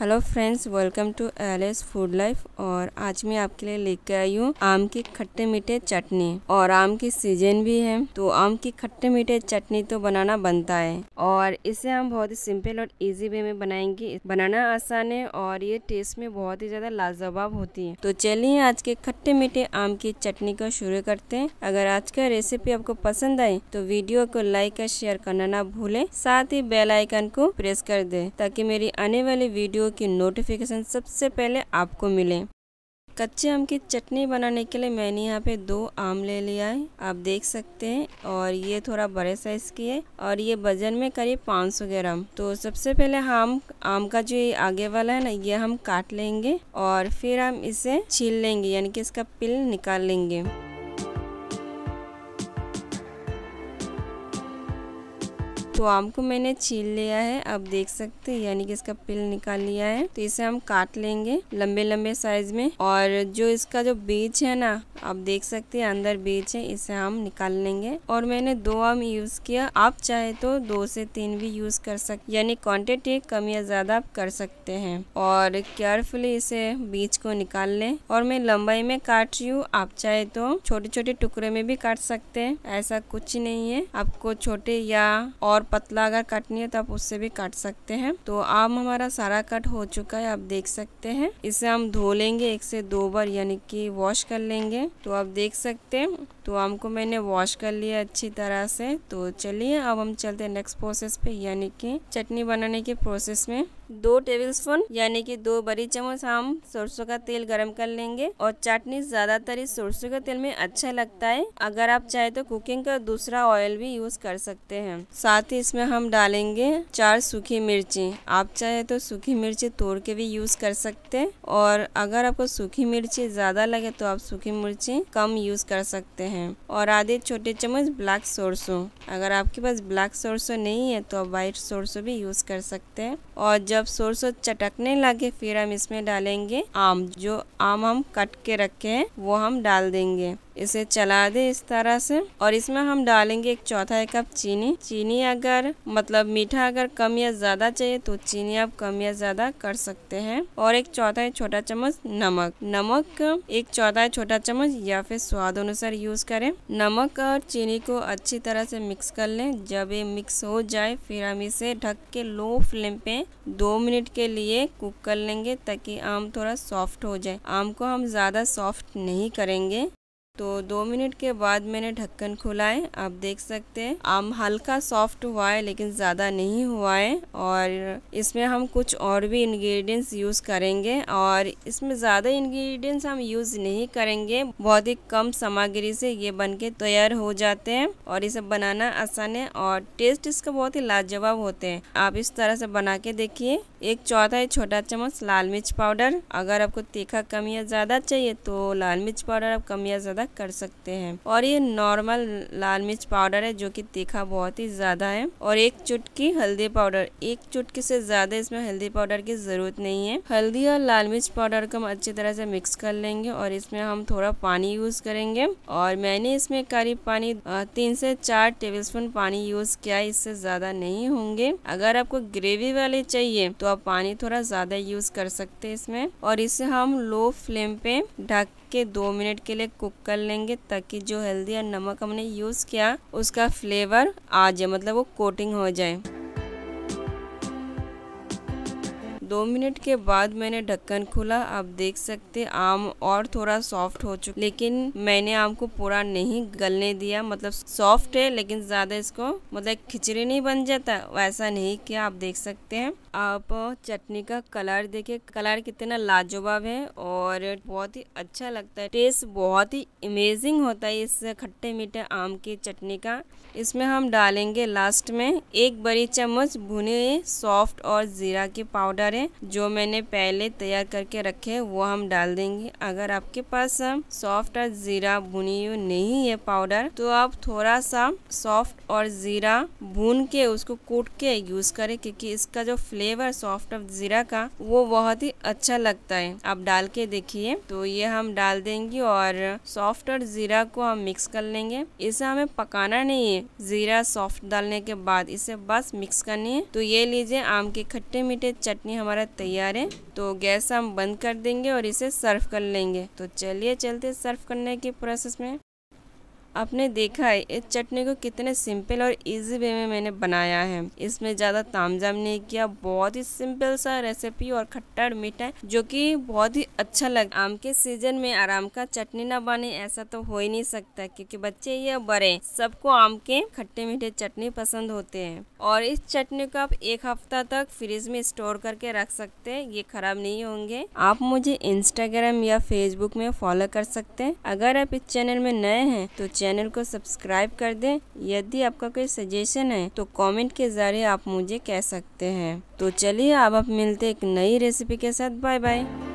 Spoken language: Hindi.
hello friends welcome to Ellis food life और आज मैं आपके लिए लेके आई हूँ आम की खट्टे मीठे चटनी और आम की सीजन भी है तो आम की खट्टे मीठे चटनी तो बनाना बनता है और इसे हम बहुत ही सिंपल और इजी वे में बनाएंगे बनाना आसान है और ये टेस्ट में बहुत ही ज़्यादा लाजवाब होती है तो चलिए आज के खट्टे मीठे आम की चटनी को शुरू करते हैं अगर आज का रेसिपी आपको पसंद आए तो वीडियो को लाइक और शेयर करना ना भूले साथ ही बेलाइकन को प्रेस कर दे ताकि मेरी आने वाली वीडियो वीडियो की नोटिफिकेशन सबसे पहले आपको मिले कच्चे आम की चटनी बनाने के लिए मैंने यहाँ पे दो आम ले लिया है आप देख सकते हैं और ये थोड़ा बड़े साइज की है और ये वजन में करीब 500 ग्राम तो सबसे पहले हम आम का जो आगे वाला है ना ये हम काट लेंगे और फिर हम इसे छील लेंगे यानी कि इसका पिल निकाल लेंगे तो आम को मैंने छील लिया है आप देख सकते हैं यानी कि इसका पिल निकाल लिया है तो इसे हम काट लेंगे लंबे लंबे साइज में और जो इसका जो बीज है ना आप देख सकते हैं अंदर बीज है इसे हम निकाल लेंगे और मैंने दो आम यूज़ किया आप चाहे तो दो से तीन भी यूज़ कर सकते यानी क्वांटिटी कम या ज़्यादा आप कर सकते हैं और केयरफुली इसे बीज को निकाल लें और मैं लंबाई में काट रही हूँ आप चाहे तो छोटे छोटे टुकड़े में भी काट सकते हैं ऐसा कुछ नहीं है आपको छोटे या और पतला अगर काटनी है तो आप उससे भी काट सकते हैं तो आम हमारा सारा कट हो चुका है आप देख सकते हैं इसे हम धो लेंगे एक से दो बार यानी कि वॉश कर लेंगे तो आप देख सकते हैं तो आम को मैंने वॉश कर लिया अच्छी तरह से तो चलिए अब हम चलते हैं नेक्स्ट प्रोसेस पे यानी कि चटनी बनाने के प्रोसेस में दो टेबल स्पून यानी कि दो बड़ी चम्मच हम सरसों का तेल गरम कर लेंगे और चटनी ज्यादातर इस सरसों के तेल में अच्छा लगता है अगर आप चाहे तो कुकिंग का दूसरा ऑयल भी यूज कर सकते हैं साथ ही इसमें हम डालेंगे चार सूखी मिर्ची आप चाहे तो सूखी मिर्ची तोड़ के भी यूज कर सकते हैं और अगर आपको सूखी मिर्ची ज्यादा लगे तो आप सूखी मिर्ची कम यूज कर सकते हैं हैं और आधे छोटे चम्मच ब्लैक सोरसो अगर आपके पास ब्लैक सोरसो नहीं है तो आप वाइट सोरसो भी यूज़ कर सकते हैं और जब सोरसो चटकने लगे फिर हम इसमें डालेंगे आम जो आम हम कट के रखे हैं वो हम डाल देंगे इसे चला दे इस तरह से और इसमें हम डालेंगे एक चौथा कप चीनी चीनी अगर मतलब मीठा अगर कम या ज़्यादा चाहिए तो चीनी आप कम या ज़्यादा कर सकते हैं और एक चौथा छोटा चम्मच नमक नमक एक चौथा छोटा चम्मच या फिर स्वाद अनुसार यूज़ करें नमक और चीनी को अच्छी तरह से मिक्स कर लें जब ये मिक्स हो जाए फिर हम इसे ढक के लो फ्लेम पे दो मिनट के लिए कुक कर लेंगे ताकि आम थोड़ा सॉफ्ट हो जाए आम को हम ज़्यादा सॉफ्ट नहीं करेंगे तो दो मिनट के बाद मैंने ढक्कन खोला है आप देख सकते हैं आम हल्का सॉफ्ट हुआ है लेकिन ज़्यादा नहीं हुआ है और इसमें हम कुछ और भी इंग्रेडिएंट्स यूज़ करेंगे और इसमें ज़्यादा इंग्रेडिएंट्स हम यूज़ नहीं करेंगे बहुत ही कम सामग्री से ये बन के तैयार हो जाते हैं और इसे बनाना आसान है और टेस्ट इसका बहुत ही लाजवाब होते हैं आप इस तरह से बना के देखिए एक चौथाई छोटा चम्मच लाल मिर्च पाउडर अगर आपको तीखा कम या ज़्यादा चाहिए तो लाल मिर्च पाउडर आप कम या ज़्यादा ज़्यादा कर सकते हैं और ये नॉर्मल लाल मिर्च पाउडर है जो कि तीखा बहुत ही ज़्यादा है और एक चुटकी हल्दी पाउडर एक चुटकी से ज़्यादा इसमें हल्दी पाउडर की ज़रूरत नहीं है हल्दी और लाल मिर्च पाउडर को हम अच्छी तरह से मिक्स कर लेंगे और इसमें हम थोड़ा पानी यूज़ करेंगे और मैंने इसमें करीब पानी तीन से चार टेबल पानी यूज़ किया इससे ज़्यादा नहीं होंगे अगर आपको ग्रेवी वाले चाहिए तो आप पानी थोड़ा ज़्यादा यूज़ कर सकते हैं इसमें और इसे हम लो फ्लेम पे ढक के दो मिनट के लिए कुक कर लेंगे ताकि जो हल्दी और नमक हमने यूज़ किया उसका फ्लेवर आ जाए मतलब वो कोटिंग हो जाए दो मिनट के बाद मैंने ढक्कन खोला आप देख सकते आम और थोड़ा सॉफ्ट हो चुका लेकिन मैंने आम को पूरा नहीं गलने दिया मतलब सॉफ्ट है लेकिन ज़्यादा इसको मतलब खिचड़ी नहीं बन जाता वैसा नहीं किया आप देख सकते हैं आप चटनी का कलर देखिए कलर कितना लाजवाब है और बहुत ही अच्छा लगता है टेस्ट बहुत ही इमेजिंग होता है इस खट्टे मीठे आम की चटनी का इसमें हम डालेंगे लास्ट में एक बड़ी चम्मच भुने सॉफ्ट और ज़ीरा के पाउडर है हैं जो मैंने पहले तैयार करके रखे वो हम डाल देंगे अगर आपके पास सॉफ्ट और ज़ीरा भुनी हुई नहीं है पाउडर तो आप थोड़ा सा सॉफ्ट और ज़ीरा भून के उसको कूट के यूज़ करें क्योंकि इसका जो फ्लेवर सॉफ्ट और ज़ीरा का वो बहुत ही अच्छा लगता है आप डाल के देखिए तो ये हम डाल देंगे और सॉफ्ट और ज़ीरा को हम मिक्स कर लेंगे इसे हमें पकाना नहीं है ज़ीरा सॉफ्ट डालने के बाद इसे बस मिक्स करनी है तो ये लीजिए आम के खट्टे मीठे चटनी हमारे हमारा तैयार है तो गैस हम बंद कर देंगे और इसे सर्व कर लेंगे तो चलिए चलते सर्व करने के प्रोसेस में आपने देखा है इस चटनी को कितने सिंपल और इजी वे में मैंने बनाया है इसमें ज़्यादा तामझाम नहीं किया बहुत ही सिंपल सा रेसिपी और खट्टा और मीठा है जो कि बहुत ही अच्छा लगा आम के सीजन में आराम का चटनी ना बने ऐसा तो हो ही नहीं सकता क्योंकि बच्चे या बड़े सबको आम के खट्टे मीठे चटनी पसंद होते हैं और इस चटनी को आप एक हफ्ता तक फ्रिज में स्टोर करके रख सकते हैं ये खराब नहीं होंगे आप मुझे इंस्टाग्राम या फेसबुक में फॉलो कर सकते हैं अगर आप इस चैनल में नए हैं तो चैनल को सब्सक्राइब कर दें यदि आपका कोई सजेशन है तो कमेंट के ज़रिए आप मुझे कह सकते हैं तो चलिए अब आप मिलते एक नई रेसिपी के साथ बाय बाय